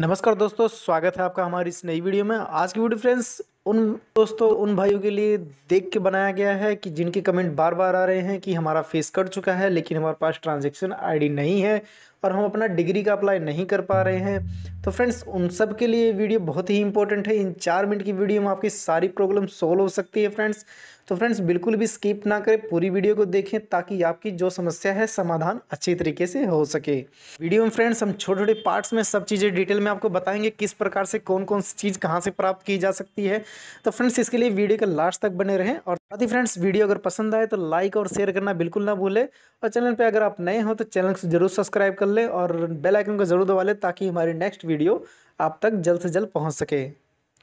नमस्कार दोस्तों स्वागत है आपका हमारी इस नई वीडियो में आज की वीडियो फ्रेंड्स उन दोस्तों उन भाइयों के लिए देख के बनाया गया है कि जिनके कमेंट बार बार आ रहे हैं कि हमारा फेस कट चुका है लेकिन हमारे पास ट्रांजेक्शन आईडी नहीं है और हम अपना डिग्री का अप्लाई नहीं कर पा रहे हैं तो फ्रेंड्स उन सब के लिए वीडियो बहुत ही इंपॉर्टेंट है इन चार मिनट की वीडियो में आपकी सारी प्रॉब्लम सॉल्व हो सकती है फ्रेंड्स तो फ्रेंड्स बिल्कुल भी स्किप ना करें पूरी वीडियो को देखें ताकि आपकी जो समस्या है समाधान अच्छे तरीके से हो सके वीडियो में फ्रेंड्स हम छोटे छोटे पार्ट्स में सब चीज़ें डिटेल में आपको बताएंगे किस प्रकार से कौन कौन सी चीज़ कहाँ से प्राप्त की जा सकती है तो फ्रेंड्स इसके लिए वीडियो के लास्ट तक बने रहें और साथ ही फ्रेंड्स वीडियो अगर पसंद आए तो लाइक और शेयर करना बिल्कुल ना भूलें और चैनल पर अगर आप नए हो तो चैनल को जरूर सब्सक्राइब कर लें और बेलाइकन को जरूर दबा लें ताकि हमारी नेक्स्ट वीडियो आप तक जल्द से जल्द पहुँच सके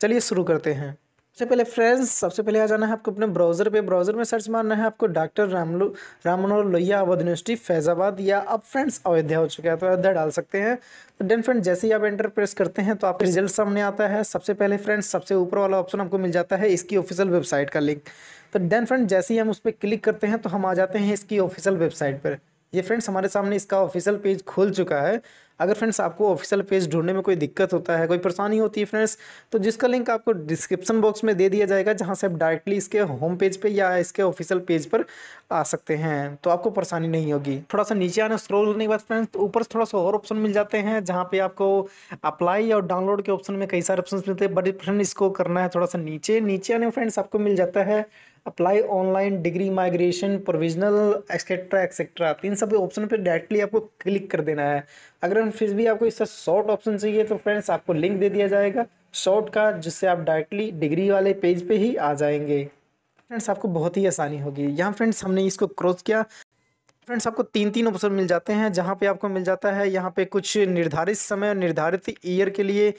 चलिए शुरू करते हैं सबसे पहले फ्रेंड्स सबसे पहले आ जाना है आपको अपने ब्राउज़र पे ब्राउज़र में सर्च मारना है आपको डॉक्टर राम रामनोर लोहिया अवध यूनिवर्सिटी फैज़ाबाद या अब फ्रेंड्स अयोध्या हो चुका है तो अयोध्या डाल सकते हैं तो डेन फ्रेंड जैसे ही आप एंटर प्रेस करते हैं तो आपके रिजल्ट सामने आता है सबसे पहले फ्रेंड्स सबसे ऊपर वाला ऑप्शन आपको मिल जाता है इसकी ऑफिशियल वेबसाइट का लिंक तो डेन फ्रेंड जैसे ही हम उस पर क्लिक करते हैं तो हम आ जाते हैं इसकी ऑफिशियल वेबसाइट पर ये फ्रेंड्स हमारे सामने इसका ऑफिशियल पेज खुल चुका है अगर फ्रेंड्स आपको ऑफिशियल पेज ढूंढने में कोई दिक्कत होता है कोई परेशानी होती है फ्रेंड्स तो जिसका लिंक आपको डिस्क्रिप्शन बॉक्स में दे दिया जाएगा जहां से आप डायरेक्टली इसके होम पेज पे या इसके ऑफिशियल पेज पर आ सकते हैं तो आपको परेशानी नहीं होगी थोड़ा सा नीचे आने स्क्रोल करने के बाद फ्रेंड्स तो ऊपर तो थोड़ा सा और ऑप्शन मिल जाते हैं जहाँ पर आपको अप्लाई और डाउनलोड के ऑप्शन में कई सारे ऑप्शन मिलते हैं बट फ्रेंड इसको करना है थोड़ा सा नीचे नीचे आने फ्रेंड्स आपको मिल जाता है apply online degree migration provisional etcetera etcetera इन सब ऑप्शन पर डायरेक्टली आपको क्लिक कर देना है अगर फिर भी आपको इसका शॉर्ट ऑप्शन चाहिए तो फ्रेंड्स आपको लिंक दे दिया जाएगा शॉर्ट का जिससे आप डायरेक्टली डिग्री वाले पेज पे ही आ जाएंगे फ्रेंड्स आपको बहुत ही आसानी होगी यहाँ फ्रेंड्स हमने इसको क्रॉस किया फ्रेंड्स आपको तीन तीन ऑप्शन मिल जाते हैं जहाँ पे आपको मिल जाता है यहाँ पे कुछ निर्धारित समय और निर्धारित ईयर के लिए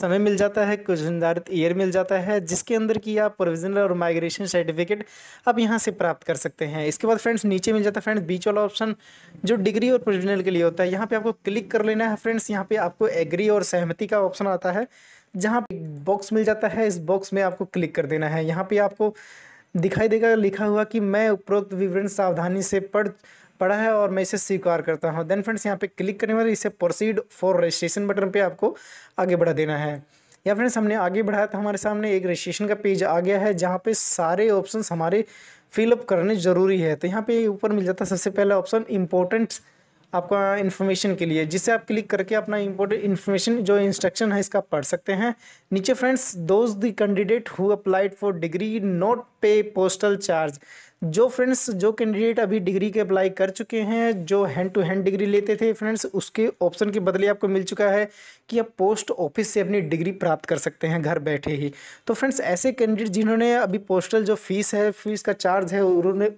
समय मिल जाता है कुछ निर्धारित ईयर मिल जाता है जिसके अंदर की आप प्रोविजनल और माइग्रेशन सर्टिफिकेट आप यहाँ से प्राप्त कर सकते हैं इसके बाद फ्रेंड्स नीचे मिल जाता है फ्रेंड्स बीच वाला ऑप्शन जो डिग्री और प्रोविजनल के लिए होता है यहाँ पर आपको क्लिक कर लेना है फ्रेंड्स यहाँ पर आपको एग्री और सहमति का ऑप्शन आता है जहाँ पे बॉक्स मिल जाता है इस बॉक्स में आपको क्लिक कर देना है यहाँ पर आपको दिखाई देगा लिखा हुआ कि मैं उपरोक्त विवरण सावधानी से पढ़ पढ़ा है और मैं इसे स्वीकार करता हूँ देन फ्रेंड्स यहाँ पे क्लिक करने वाले इसे प्रोसीड फॉर रजिस्ट्रेशन बटन पे आपको आगे बढ़ा देना है या फ्रेंड्स हमने आगे बढ़ाया तो हमारे सामने एक रजिस्ट्रेशन का पेज आ गया है जहाँ पे सारे ऑप्शन हमारे फिलअप करने ज़रूरी है तो यहाँ पे ऊपर मिल जाता है सबसे पहला ऑप्शन इंपॉर्टेंट्स आपका इन्फॉर्मेशन के लिए जिसे आप क्लिक करके अपना इम्पोर्टेंट इन्फॉर्मेशन जो इंस्ट्रक्शन है इसका पढ़ सकते हैं नीचे friends those the candidate who applied for degree not pay postal charge जो फ्रेंड्स जो कैंडिडेट अभी डिग्री के अप्लाई कर चुके हैं जो हैंड टू हैंड डिग्री लेते थे फ्रेंड्स उसके ऑप्शन के बदले आपको मिल चुका है कि आप पोस्ट ऑफिस से अपनी डिग्री प्राप्त कर सकते हैं घर बैठे ही तो फ्रेंड्स ऐसे कैंडिडेट जिन्होंने अभी पोस्टल जो फीस है फीस का चार्ज है उन्होंने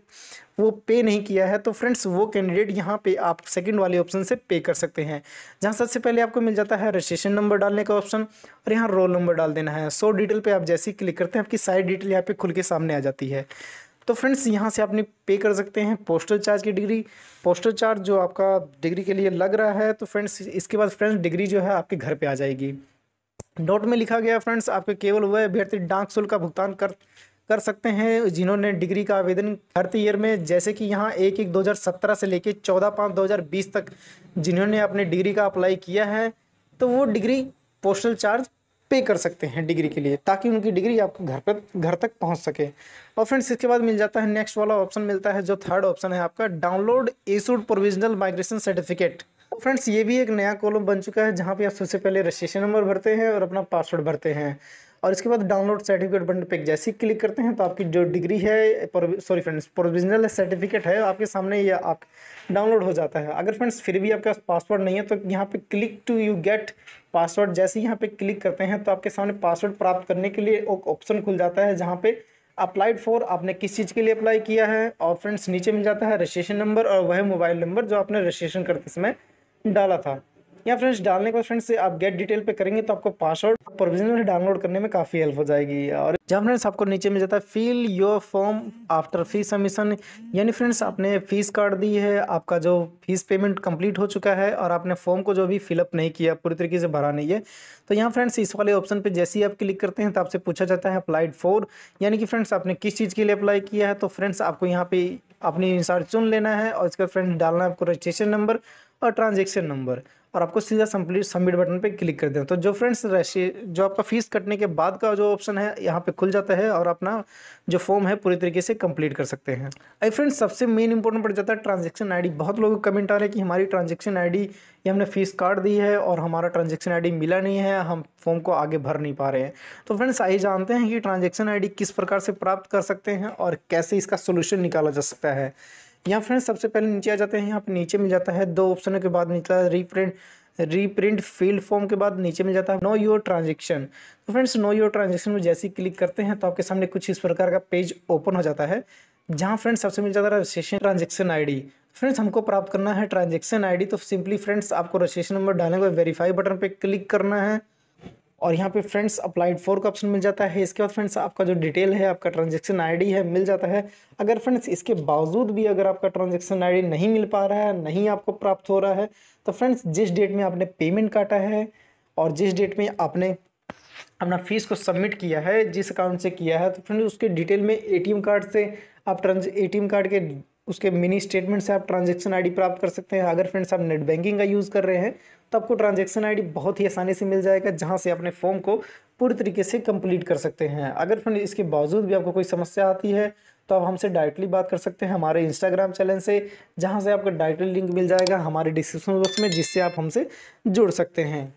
वो पे नहीं किया है तो फ्रेंड्स वो कैंडिडेट यहाँ पे आप सेकंड वाले ऑप्शन से पे कर सकते हैं जहाँ सबसे पहले आपको मिल जाता है रजिस्ट्रेशन नंबर डालने का ऑप्शन और यहाँ रोल नंबर डाल देना है सो डिटेल पर आप जैसे ही क्लिक करते हैं आपकी सारी डिटेल यहाँ पर खुल के सामने आ जाती है तो फ्रेंड्स यहाँ से आपने पे कर सकते हैं पोस्टल चार्ज की डिग्री पोस्टल चार्ज जो आपका डिग्री के लिए लग रहा है तो फ्रेंड्स इसके बाद फ्रेंड्स डिग्री जो है आपके घर पे आ जाएगी नोट में लिखा गया फ्रेंड्स आपके केवल वह अभ्यर्थी डाक शुल्क का भुगतान कर कर सकते हैं जिन्होंने डिग्री का आवेदन थर्थ ईयर में जैसे कि यहाँ एक एक 2017 से लेकर चौदह पाँच 2020 तक जिन्होंने अपने डिग्री का अप्लाई किया है तो वो डिग्री पोस्टल चार्ज पे कर सकते हैं डिग्री के लिए ताकि उनकी डिग्री आपके घर पर घर तक पहुंच सके और फ्रेंड्स इसके बाद मिल जाता है नेक्स्ट वाला ऑप्शन मिलता है जो थर्ड ऑप्शन है आपका download issued provisional migration certificate friends ये भी एक नया कॉलम बन चुका है जहाँ पे आप सबसे पहले रजिस्ट्रेशन नंबर भरते हैं और अपना पासवर्ड भरते हैं और इसके बाद डाउनलोड सर्टिफिकेट बटन पे जैसे ही क्लिक करते हैं तो आपकी जो डिग्री है सॉरी फ्रेंड्स प्रोविजनल सर्टिफिकेट है आपके सामने ये आप डाउनलोड हो जाता है अगर फ्रेंड्स फिर भी आपके पास पासवर्ड नहीं है तो यहाँ पे click to you get password जैसे ही यहाँ पे क्लिक करते हैं तो आपके सामने पासवर्ड प्राप्त करने के लिए एक ऑप्शन खुल जाता है जहाँ पे अप्लाइड फॉर आपने किस चीज़ के लिए अप्लाई किया है और फ्रेंड्स नीचे मिल जाता है रजिस्ट्रेशन नंबर और वह मोबाइल नंबर जो आपने रजिस्ट्रेशन करते समय डाला था या फ्रेंड्स डालने के बाद फ्रेंड्स आप गेट डिटेल पे करेंगे तो आपको पासवर्ड प्रोविजनल डाउनलोड करने में काफ़ी हेल्प हो जाएगी और जहाँ फ्रेंड्स आपको नीचे मिल जाता है fill your form after fees submission यानी फ्रेंड्स आपने फीस काट दी है आपका जो फीस पेमेंट कंप्लीट हो चुका है और आपने फॉर्म को जो भी फिलअप नहीं किया पूरी तरीके से भरा नहीं है तो यहाँ फ्रेंड्स इस वाले ऑप्शन पे जैसे ही आप क्लिक करते हैं तो आपसे पूछा जाता है अप्लाइड फॉर यानी कि फ्रेंड्स आपने किस चीज़ के लिए अप्लाई किया है तो फ्रेंड्स आपको यहाँ पे अपनी इंसार चुन लेना है और इसका फ्रेंड्स डालना है आपको रजिस्ट्रेशन नंबर और ट्रांजेक्शन नंबर और आपको सीधा सम्प्लीट सबमिट बटन पे क्लिक कर देना तो जो फ्रेंड्स राशि जो आपका फीस कटने के बाद का जो ऑप्शन है यहाँ पे खुल जाता है और अपना जो फॉर्म है पूरी तरीके से कंप्लीट कर सकते हैं आई फ्रेंड्स सबसे मेन इंपॉर्टेंट पड़ जाता है ट्रांजेक्शन आईडी बहुत लोगों को कमेंट आ रहे हैं कि हमारी ट्रांजेक्शन आई ये हमने फीस काट दी है और हमारा ट्रांजेक्शन आई मिला नहीं है हम फॉर्म को आगे भर नहीं पा रहे हैं तो फ्रेंड्स आइए जानते हैं कि ट्रांजेक्शन आई किस प्रकार से प्राप्त कर सकते हैं और कैसे इसका सोल्यूशन निकाला जा सकता है यहाँ फ्रेंड्स सबसे पहले नीचे आ जाते हैं यहाँ पर नीचे मिल जाता है दो ऑप्शनों के बाद मिलता है रीप्रिंट रीप्रिंट फील्ड फॉर्म के बाद नीचे मिल जाता है नो योर ट्रांजेक्शन तो फ्रेंड्स नो योर ट्रांजेक्शन में जैसे ही क्लिक करते हैं तो आपके सामने कुछ इस प्रकार का पेज ओपन हो जाता है जहाँ फ्रेंड्स सबसे मिल जाता है रजिस्ट्रेशन ट्रांजेक्शन आई फ्रेंड्स हमको प्राप्त करना है ट्रांजेक्शन आई तो सिंपली फ्रेंड्स आपको रजिस्ट्रेशन नंबर डालने के वेरीफाई बटन पर क्लिक करना है और यहाँ पे फ्रेंड्स अप्लाइड फोर का ऑप्शन मिल जाता है इसके बाद फ्रेंड्स आपका जो डिटेल है आपका ट्रांजेक्शन आईडी है मिल जाता है अगर फ्रेंड्स इसके बावजूद भी अगर आपका ट्रांजेक्शन आईडी नहीं मिल पा रहा है नहीं आपको प्राप्त हो रहा है तो फ्रेंड्स जिस डेट में आपने पेमेंट काटा है और जिस डेट में आपने अपना फीस को सबमिट किया है जिस अकाउंट से किया है तो फ्रेंड्स उसके डिटेल में एटीएम कार्ड से आप ट्रांज एटीएम कार्ड के उसके मिनी स्टेटमेंट से आप ट्रांजेक्शन आई प्राप्त कर सकते हैं अगर फ्रेंड्स आप नेट बैंकिंग का यूज़ कर रहे हैं तो आपको ट्रांजेक्शन आई बहुत ही आसानी से मिल जाएगा जहाँ से अपने फॉर्म को पूरी तरीके से कंप्लीट कर सकते हैं अगर फ्रेंड इसके बावजूद भी आपको कोई समस्या आती है तो आप हमसे डायरेक्टली बात कर सकते हैं हमारे इंस्टाग्राम चैनल से जहाँ से आपका डायरेक्टली लिंक मिल जाएगा हमारे डिस्क्रिप्शन बॉक्स में जिससे आप हमसे जुड़ सकते हैं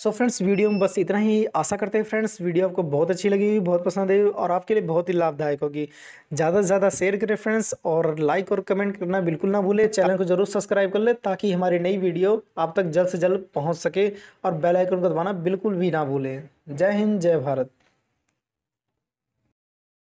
सो so फ्रेंड्स वीडियो में बस इतना ही आशा करते हैं फ्रेंड्स वीडियो आपको बहुत अच्छी लगी हुई बहुत पसंद आई और आपके लिए बहुत ही लाभदायक होगी ज़्यादा से ज़्यादा शेयर करें फ्रेंड्स और लाइक और कमेंट करना बिल्कुल ना भूलें चैनल को जरूर सब्सक्राइब कर ले ताकि हमारी नई वीडियो आप तक जल्द से जल्द पहुँच सके और बेलाइकन को दबाना बिल्कुल भी ना भूलें जय हिंद जय भारत